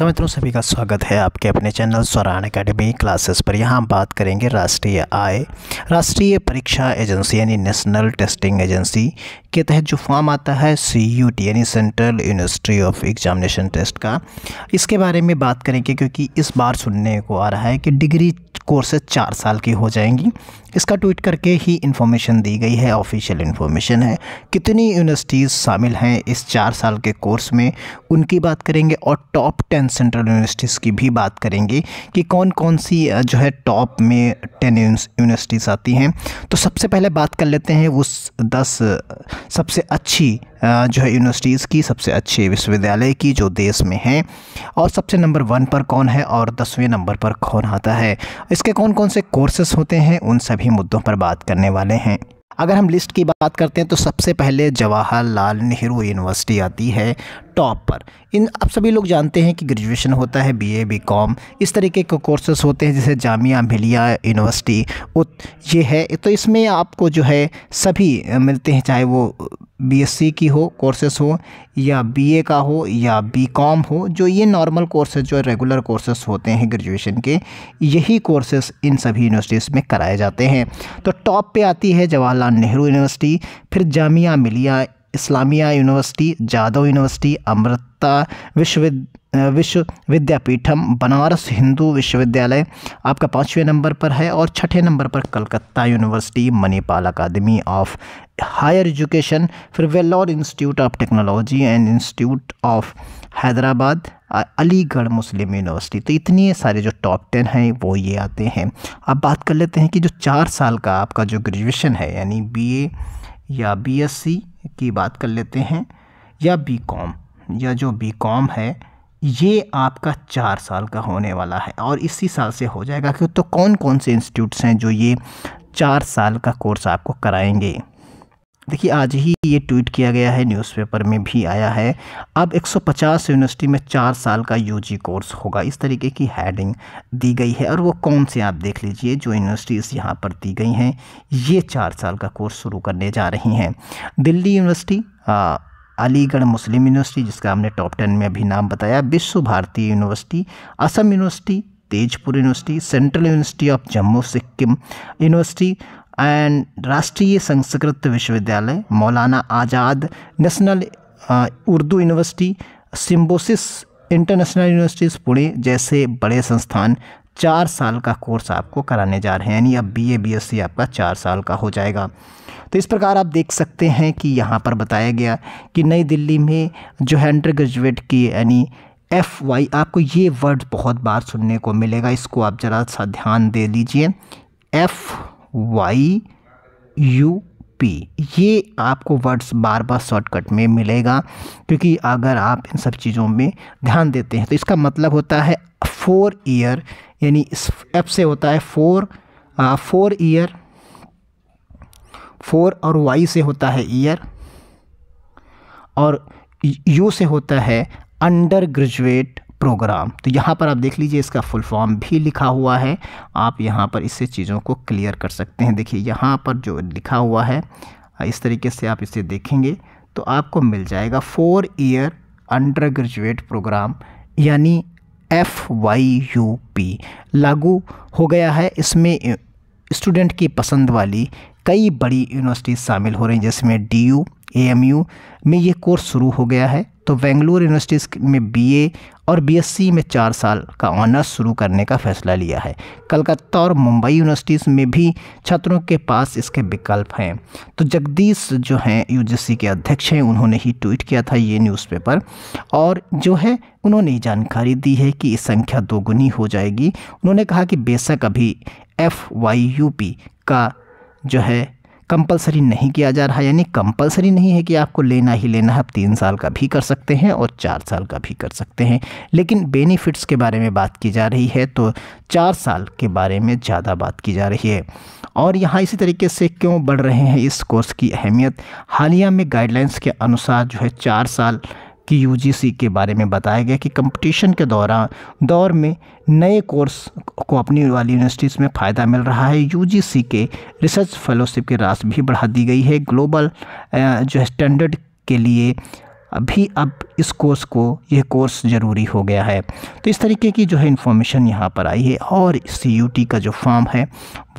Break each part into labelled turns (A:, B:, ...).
A: नमस्कार मित्रों सभी का स्वागत है आपके अपने चैनल स्वरान अकेडमी क्लासेस पर यहाँ हम बात करेंगे राष्ट्रीय आय राष्ट्रीय परीक्षा एजेंसी यानी नेशनल टेस्टिंग एजेंसी के तहत जो फॉर्म आता है सी यू टी यानी central university of examination test का इसके बारे में बात करेंगे क्योंकि इस बार सुनने को आ रहा है कि डिग्री कोर्सेज चार साल की हो जाएंगी इसका ट्वीट करके ही इन्फॉर्मेशन दी गई है ऑफिशियल इन्फॉर्मेशन है कितनी यूनिवर्सिटीज़ शामिल हैं इस चार साल के कोर्स में उनकी बात करेंगे और टॉप टेन सेंट्रल यूनिवर्सिटीज़ की भी बात करेंगे कि कौन कौन सी जो है टॉप में टेन यूनिवर्सिटीज़ आती हैं तो सबसे पहले बात कर लेते हैं उस दस सबसे अच्छी जो है यूनिवर्सिटीज़ की सबसे अच्छे विश्वविद्यालय की जो देश में हैं और सबसे नंबर वन पर कौन है और दसवें नंबर पर कौन आता है इसके कौन कौन से कोर्सेस होते हैं उन सभी मुद्दों पर बात करने वाले हैं अगर हम लिस्ट की बात करते हैं तो सबसे पहले जवाहरलाल नेहरू यूनिवर्सिटी आती है टॉप पर इन आप सभी लोग जानते हैं कि ग्रेजुएशन होता है बीए बीकॉम इस तरीके के कोर्सेज़ होते हैं जैसे जामिया मिलिया यूनिवर्सिटी ये है तो इसमें आपको जो है सभी मिलते हैं चाहे वो बीएससी की हो कोर्सेस हो या बीए का हो या बीकॉम हो जो ये नॉर्मल कोर्सेज जो रेगुलर कोर्सेस होते हैं ग्रेजुएशन के यही कोर्सेस इन सभी यूनिवर्सिटीज़ में कराए जाते हैं तो टॉप पे आती है जवाहरलाल नेहरू यूनिवर्सिटी फिर जामिया मिलिया इस्लामिया यूनिवर्सिटी जादव यूनिवर्सिटी अमृता विश्व विश्व विद्यापीठम बनारस हिंदू विश्वविद्यालय आपका पाँचवें नंबर पर है और छठे नंबर पर Calcutta university Manipal academy of higher education फिर Vellore institute of technology and institute of Hyderabad Aligarh Muslim university तो इतने सारे जो टॉप टेन हैं वो ये आते हैं अब बात कर लेते हैं कि जो चार साल का आपका जो ग्रेजुएशन है यानी बी ए या बीएससी की बात कर लेते हैं या बीकॉम या जो बीकॉम है ये आपका चार साल का होने वाला है और इसी साल से हो जाएगा कि तो कौन कौन से इंस्टीट्यूट्स हैं जो ये चार साल का कोर्स आपको कराएंगे देखिए आज ही ये ट्वीट किया गया है न्यूज़पेपर में भी आया है अब 150 यूनिवर्सिटी में चार साल का यूजी कोर्स होगा इस तरीके की हेडिंग दी गई है और वो कौन से आप देख लीजिए जो यूनिवर्सिटीज़ यहाँ पर दी गई हैं ये चार साल का कोर्स शुरू करने जा रही हैं Delhi university Aligarh Muslim university जिसका हमने टॉप टेन में अभी नाम बताया Vishwa Bharati university Assam university Tezpur university central university of Jammu Sikkim university and Rashtriya Sanskrit Vishwavidyalaya Maulana Azad national Urdu university Symbiosis international universities Pune जैसे बड़े संस्थान चार साल का कोर्स आपको कराने जा रहे हैं यानी अब B A B S C आपका चार साल का हो जाएगा तो इस प्रकार आप देख सकते हैं कि यहाँ पर बताया गया कि नई दिल्ली में जो है अंडर ग्रेजुएट की यानी एफ़ वाई आपको ये वर्ड बहुत बार सुनने को मिलेगा इसको आप ज़रा सा ध्यान दे लीजिए एफ़ वाई यू पी ये आपको वर्ड्स बार बार शॉर्टकट में मिलेगा क्योंकि अगर आप इन सब चीज़ों में ध्यान देते हैं तो इसका मतलब होता है फोर ईयर यानी इस एफ से होता है फोर आ, फोर ईयर फोर और वाई से होता है ईयर और यू से होता है अंडर ग्रेजुएट प्रोग्राम तो यहाँ पर आप देख लीजिए इसका फुल फॉर्म भी लिखा हुआ है आप यहाँ पर इससे चीज़ों को क्लियर कर सकते हैं देखिए यहाँ पर जो लिखा हुआ है इस तरीके से आप इसे देखेंगे तो आपको मिल जाएगा four year undergraduate program यानी एफ वाई यू पी लागू हो गया है इसमें स्टूडेंट की पसंद वाली कई बड़ी यूनिवर्सिटीज़ शामिल हो रही हैं जिसमें D U A M U में ये कोर्स शुरू हो गया है तो बेंगलुरु यूनिवर्सिटीज़ में बी ए और बीएससी में चार साल का ऑनर्स शुरू करने का फैसला लिया है कलकत्ता और मुंबई यूनिवर्सिटीज़ में भी छात्रों के पास इसके विकल्प हैं तो जगदीश जो हैं यूजीसी के अध्यक्ष हैं उन्होंने ही ट्वीट किया था ये न्यूज़पेपर और जो है उन्होंने जानकारी दी है कि इस संख्या दोगुनी हो जाएगी उन्होंने कहा कि बेशक अभी एफ वाई यू पी का जो है कंपलसरी नहीं किया जा रहा यानी कंपलसरी नहीं है कि आपको लेना ही लेना है आप तीन साल का भी कर सकते हैं और चार साल का भी कर सकते हैं लेकिन बेनिफिट्स के बारे में बात की जा रही है तो चार साल के बारे में ज़्यादा बात की जा रही है और यहाँ इसी तरीके से क्यों बढ़ रहे हैं इस कोर्स की अहमियत हालिया में गाइडलाइंस के अनुसार जो है चार साल कि यूजीसी के बारे में बताया गया कि कंपटीशन के दौरान दौर में नए कोर्स को अपनी वाली यूनिवर्सिटीज़ में फ़ायदा मिल रहा है यूजीसी के रिसर्च फेलोशिप की राशि भी बढ़ा दी गई है ग्लोबल जो है स्टैंडर्ड के लिए अभी अब इस कोर्स को यह कोर्स ज़रूरी हो गया है तो इस तरीके की जो है इन्फॉर्मेशन यहाँ पर आई है और सी का जो फॉर्म है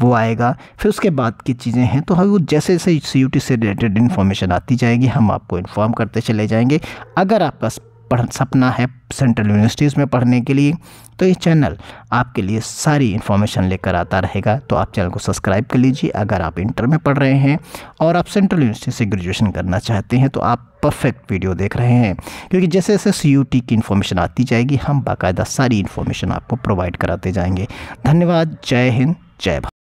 A: वो आएगा फिर उसके बाद की चीज़ें हैं तो हम जैसे जैसे सी से रिलेटेड इन्फॉर्मेशन आती जाएगी हम आपको इन्फॉर्म करते चले जाएंगे अगर आपका पढ़ सपना है सेंट्रल यूनिवर्सिटीज़ में पढ़ने के लिए तो ये चैनल आपके लिए सारी इन्फॉर्मेशन लेकर आता रहेगा तो आप चैनल को सब्सक्राइब कर लीजिए अगर आप इंटर में पढ़ रहे हैं और आप सेंट्रल यूनिवर्सिटी से ग्रेजुएशन करना चाहते हैं तो आप परफेक्ट वीडियो देख रहे हैं क्योंकि जैसे जैसे सी यू टी की इन्फॉर्मेशन आती जाएगी हम बाकायदा सारी इन्फॉर्मेशन आपको प्रोवाइड कराते जाएंगे धन्यवाद जय हिंद जय भारत